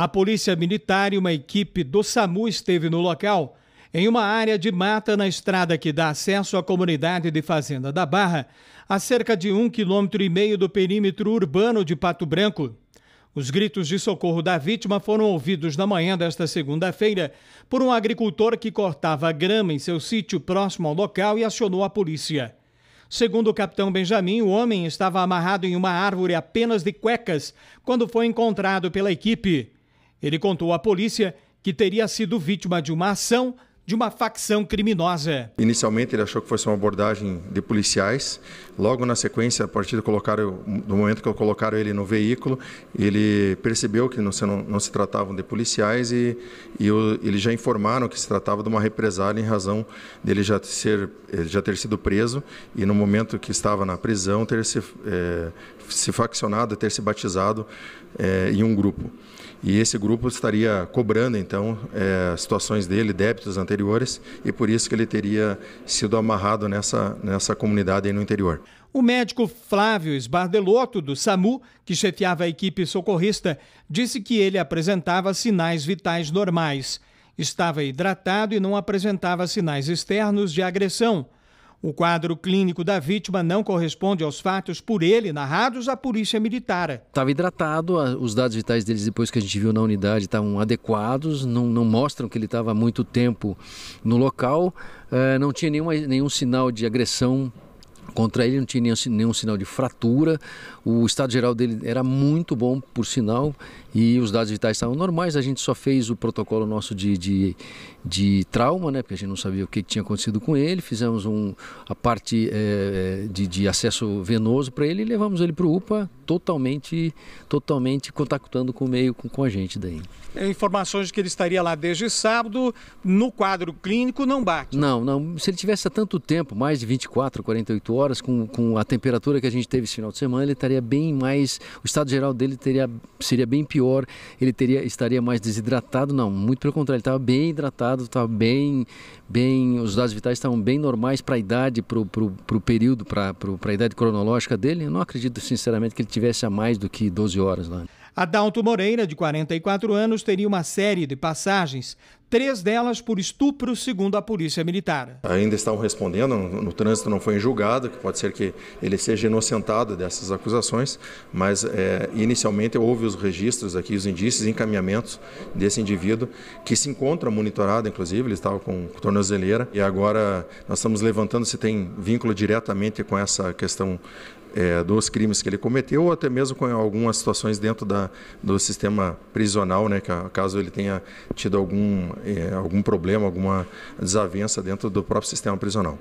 A Polícia Militar e uma equipe do SAMU esteve no local, em uma área de mata na estrada que dá acesso à comunidade de Fazenda da Barra, a cerca de um quilômetro e meio do perímetro urbano de Pato Branco. Os gritos de socorro da vítima foram ouvidos na manhã desta segunda-feira por um agricultor que cortava grama em seu sítio próximo ao local e acionou a polícia. Segundo o capitão Benjamin, o homem estava amarrado em uma árvore apenas de cuecas quando foi encontrado pela equipe. Ele contou à polícia que teria sido vítima de uma ação de uma facção criminosa. Inicialmente ele achou que fosse uma abordagem de policiais. Logo na sequência, a partir do, colocar do momento que colocaram ele no veículo, ele percebeu que não se, não, não se tratavam de policiais e, e o, eles já informaram que se tratava de uma represália em razão dele já, ser, eh, já ter sido preso e no momento que estava na prisão ter se, é, se faccionado, ter se batizado é, em um grupo. E esse grupo estaria cobrando então é, situações dele, débitos anteriores anteriores e por isso que ele teria sido amarrado nessa, nessa comunidade aí no interior. O médico Flávio Esbardeloto do SAMU, que chefiava a equipe socorrista, disse que ele apresentava sinais vitais normais. Estava hidratado e não apresentava sinais externos de agressão. O quadro clínico da vítima não corresponde aos fatos por ele narrados à polícia militar. Estava hidratado, os dados vitais deles depois que a gente viu na unidade estavam adequados, não, não mostram que ele estava muito tempo no local, eh, não tinha nenhuma, nenhum sinal de agressão Contra ele não tinha nenhum, nenhum, sinal de fratura, o estado geral dele era muito bom, por sinal, e os dados vitais estavam normais. A gente só fez o protocolo nosso de, de, de trauma, né, porque a gente não sabia o que tinha acontecido com ele. Fizemos um, a parte é, de, de, acesso venoso para ele e levamos ele para o UPA totalmente, totalmente contactando com o meio, com, com a gente daí. É, informações de que ele estaria lá desde sábado, no quadro clínico não bate. Não, não. Se ele tivesse há tanto tempo, mais de 24, 48 horas, horas, com, com a temperatura que a gente teve esse final de semana, ele estaria bem mais. O estado geral dele teria, seria bem pior, ele teria, estaria mais desidratado. Não, muito pelo contrário, ele estava bem hidratado, estava bem, bem. Os dados vitais estavam bem normais para a idade, para o período, para a idade cronológica dele. Eu não acredito, sinceramente, que ele tivesse a mais do que 12 horas lá. Adalto Moreira, de 44 anos, teria uma série de passagens, três delas por estupro, segundo a Polícia Militar. Ainda estão respondendo, no trânsito não foi julgado, que pode ser que ele seja inocentado dessas acusações, mas é, inicialmente houve os registros aqui, os indícios e encaminhamentos desse indivíduo, que se encontra monitorado, inclusive, ele estava com tornozeleira, e agora nós estamos levantando se tem vínculo diretamente com essa questão é, dos crimes que ele cometeu, ou até mesmo com algumas situações dentro da, do sistema prisional, né, caso ele tenha tido algum, é, algum problema, alguma desavença dentro do próprio sistema prisional.